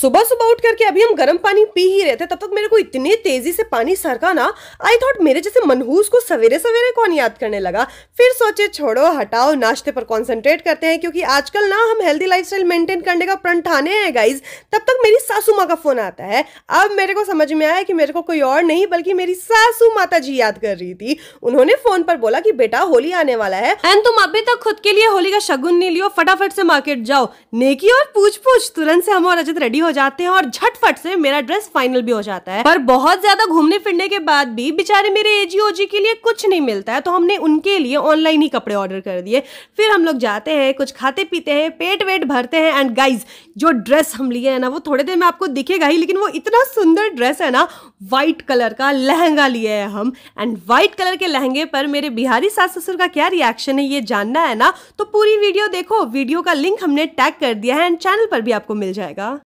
सुबह सुबह उठ करके अभी हम गर्म पानी पी ही रहे थे तब तक मेरे को इतने तेजी से पानी सरका ना आई थॉट मेरे जैसे मनहूस को सवेरे सवेरे कौन याद करने लगा फिर सोचे छोड़ो हटाओ नाश्ते पर कॉन्सेंट्रेट करते हैं क्योंकि आजकल ना हम हेल्दी लाइफ स्टाइल मेंटेन करने का प्रण ठाने हैं गाइज तब तक मेरी सासू माँ का फोन आता है अब मेरे को समझ में आया कि मेरे को कोई और नहीं बल्कि मेरी सासू माता जी याद कर रही थी उन्होंने फोन पर बोला की बेटा होली आने वाला है एंड तुम अभी तक खुद के लिए होली का शगुन नहीं लियो फटाफट से मार्केट जाओ नेकी और पूछ पूछ तुरंत से हम और अजित रेडी रेडी हो जाते हैं और झटफट से मेरा ड्रेस फाइनल भी हो जाता है पर बहुत ज्यादा घूमने फिरने के बाद भी बेचारे मेरे एजी ओजी के लिए कुछ नहीं मिलता है तो हमने उनके लिए ऑनलाइन ही कपड़े ऑर्डर कर दिए फिर हम लोग जाते हैं कुछ खाते पीते हैं पेट वेट भरते हैं एंड गाइज जो ड्रेस हम लिए है ना वो थोड़ी देर में आपको दिखेगा ही लेकिन वो इतना सुंदर ड्रेस है ना व्हाइट कलर का लहंगा लिए है हम एंड व्हाइट कलर के लहंगे पर मेरे बिहारी सास ससुर का क्या रिएक्शन है ये जानना है ना तो पूरी वीडियो देखो वीडियो का लिंक हमने टैग कर दिया है एंड चैनल पर भी आपको मिल जाएगा